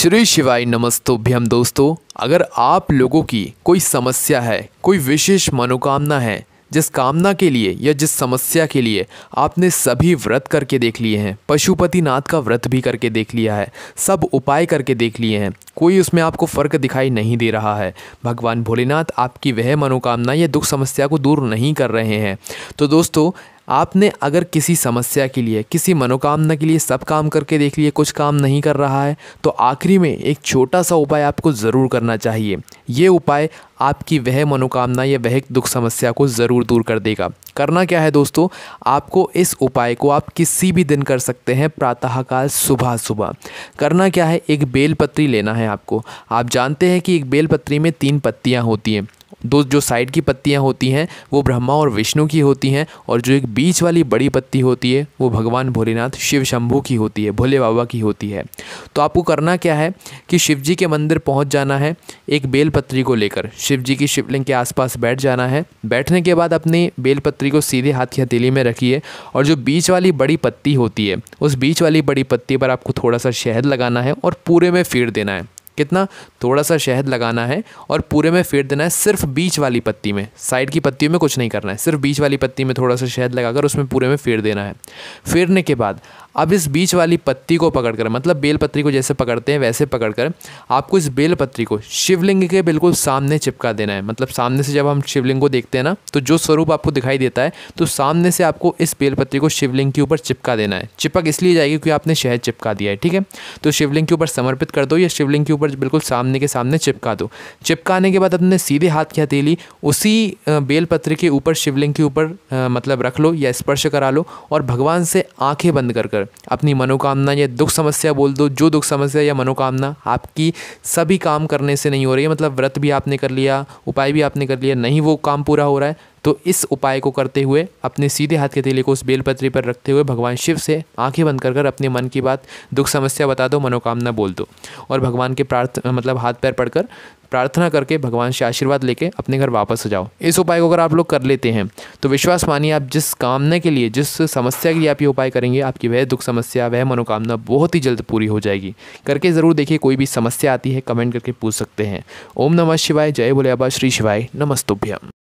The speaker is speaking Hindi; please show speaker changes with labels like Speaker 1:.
Speaker 1: श्री शिवाय नमस्तोभ्यम दोस्तों अगर आप लोगों की कोई समस्या है कोई विशेष मनोकामना है जिस कामना के लिए या जिस समस्या के लिए आपने सभी व्रत करके देख लिए हैं पशुपतिनाथ का व्रत भी करके देख लिया है सब उपाय करके देख लिए हैं कोई उसमें आपको फ़र्क दिखाई नहीं दे रहा है भगवान भोलेनाथ आपकी वह मनोकामना या दुख समस्या को दूर नहीं कर रहे हैं तो दोस्तों आपने अगर किसी समस्या के लिए किसी मनोकामना के लिए सब काम करके देख लिए कुछ काम नहीं कर रहा है तो आखिरी में एक छोटा सा उपाय आपको ज़रूर करना चाहिए ये उपाय आपकी वह मनोकामना या वह दुख समस्या को ज़रूर दूर कर देगा करना क्या है दोस्तों आपको इस उपाय को आप किसी भी दिन कर सकते हैं प्रातःकाल सुबह सुबह करना क्या है एक बेलपत्री लेना है आपको आप जानते हैं कि एक बेलपत्री में तीन पत्तियाँ होती हैं दो जो साइड की पत्तियाँ होती हैं वो ब्रह्मा और विष्णु की होती हैं और जो एक बीच वाली बड़ी पत्ती होती है वो भगवान भोलेनाथ शिव शंभू की होती है भोले बाबा की होती है तो आपको करना क्या है कि शिव जी के मंदिर पहुँच जाना है एक बेलपत्री को लेकर शिव जी की शिवलिंग के आसपास बैठ जाना है बैठने के बाद अपनी बेलपत्री को सीधे हाथ की हथेली में रखिए और जो बीच वाली बड़ी पत्ती होती है उस बीच वाली बड़ी पत्ती पर आपको थोड़ा सा शहद लगाना है और पूरे में फेर देना है कितना थोड़ा सा शहद लगाना है और पूरे में फेर देना है सिर्फ बीच वाली पत्ती में साइड की पत्तियों में कुछ नहीं करना है सिर्फ बीच वाली पत्ती में थोड़ा सा शहद लगाकर उसमें पूरे में फेर देना है फेरने के बाद अब इस बीच वाली पत्ती को पकड़कर मतलब बेलपत्री को जैसे पकड़ते हैं वैसे पकड़कर आपको इस बेलपत्री को शिवलिंग के बिल्कुल सामने चिपका देना है मतलब सामने से जब हम शिवलिंग को देखते हैं ना तो जो स्वरूप आपको दिखाई देता है तो सामने से आपको इस बेलपत्री को शिवलिंग के ऊपर चिपका देना है चिपक इसलिए जाएगी क्योंकि आपने शहद चिपका दिया है ठीक है तो शिवलिंग के ऊपर समर्पित कर दो या शिवलिंग के ऊपर बिल्कुल सामने के सामने चिपका दो चिपकाने के बाद अपने सीधे हाथ की हथेली उसी बेलपत्री के ऊपर शिवलिंग के ऊपर मतलब रख लो या स्पर्श करा लो और भगवान से आँखें बंद कर कर कर अपनी मनोकामना या दुख समस्या बोल दो जो दुख समस्या या मनोकामना आपकी सभी काम करने से नहीं हो रही है मतलब व्रत भी आपने कर लिया उपाय भी आपने कर लिया नहीं वो काम पूरा हो रहा है तो इस उपाय को करते हुए अपने सीधे हाथ के तेले को उस बेलपत्री पर रखते हुए भगवान शिव से आंखें बंद कर कर अपने मन की बात दुख समस्या बता दो मनोकामना बोल दो और भगवान के प्रार्थ मतलब हाथ पैर पढ़कर प्रार्थना करके भगवान से आशीर्वाद लेके अपने घर वापस हो जाओ इस उपाय को अगर आप लोग कर लेते हैं तो विश्वास मानिए आप जिस कामना के लिए जिस समस्या के लिए आप ये उपाय करेंगे आपकी वह दुख समस्या वह मनोकामना बहुत ही जल्द पूरी हो जाएगी करके ज़रूर देखिए कोई भी समस्या आती है कमेंट करके पूछ सकते हैं ओम नमः शिवाय जय भोले बाबा श्री शिवाय नमस्तुभ्यम